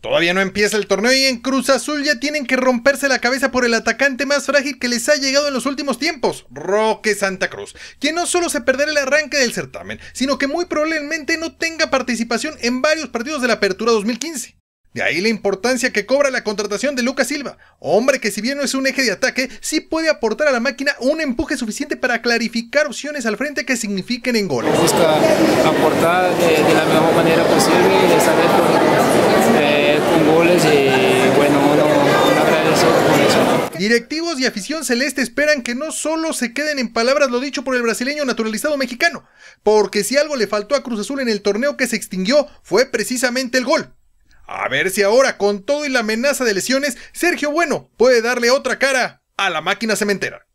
Todavía no empieza el torneo y en Cruz Azul ya tienen que romperse la cabeza por el atacante más frágil que les ha llegado en los últimos tiempos, Roque Santa Cruz, quien no solo se perderá el arranque del certamen, sino que muy probablemente no tenga participación en varios partidos de la Apertura 2015. De ahí la importancia que cobra la contratación de Lucas Silva, hombre que si bien no es un eje de ataque, sí puede aportar a la máquina un empuje suficiente para clarificar opciones al frente que signifiquen en goles. Eh, de la mejor manera posible Directivos y afición celeste esperan que no solo se queden en palabras lo dicho por el brasileño naturalizado mexicano, porque si algo le faltó a Cruz Azul en el torneo que se extinguió fue precisamente el gol. A ver si ahora, con todo y la amenaza de lesiones, Sergio Bueno puede darle otra cara a la máquina cementera.